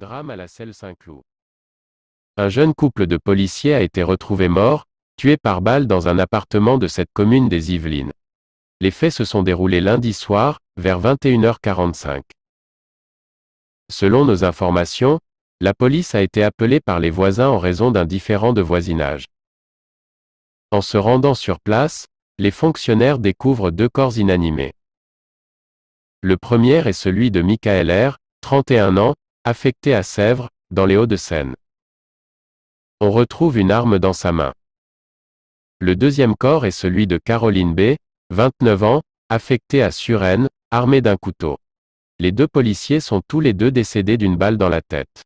Drame à la selle Saint-Cloud. Un jeune couple de policiers a été retrouvé mort, tué par balle dans un appartement de cette commune des Yvelines. Les faits se sont déroulés lundi soir, vers 21h45. Selon nos informations, la police a été appelée par les voisins en raison d'un différend de voisinage. En se rendant sur place, les fonctionnaires découvrent deux corps inanimés. Le premier est celui de Michael R., 31 ans, Affecté à Sèvres, dans les Hauts-de-Seine. On retrouve une arme dans sa main. Le deuxième corps est celui de Caroline B., 29 ans, affectée à Suresnes, armée d'un couteau. Les deux policiers sont tous les deux décédés d'une balle dans la tête.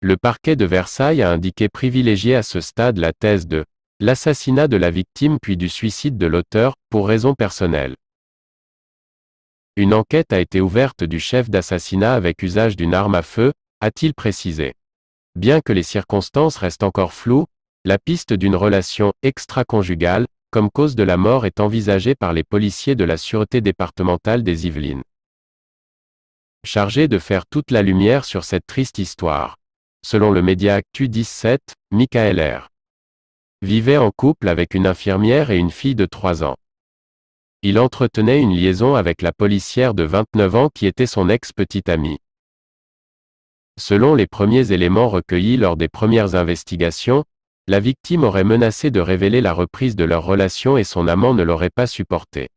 Le parquet de Versailles a indiqué privilégier à ce stade la thèse de l'assassinat de la victime puis du suicide de l'auteur, pour raison personnelle. Une enquête a été ouverte du chef d'assassinat avec usage d'une arme à feu, a-t-il précisé. Bien que les circonstances restent encore floues, la piste d'une relation extra-conjugale, comme cause de la mort est envisagée par les policiers de la Sûreté départementale des Yvelines. Chargé de faire toute la lumière sur cette triste histoire. Selon le média Actu 17, Michael R. vivait en couple avec une infirmière et une fille de 3 ans. Il entretenait une liaison avec la policière de 29 ans qui était son ex-petite amie. Selon les premiers éléments recueillis lors des premières investigations, la victime aurait menacé de révéler la reprise de leur relation et son amant ne l'aurait pas supporté.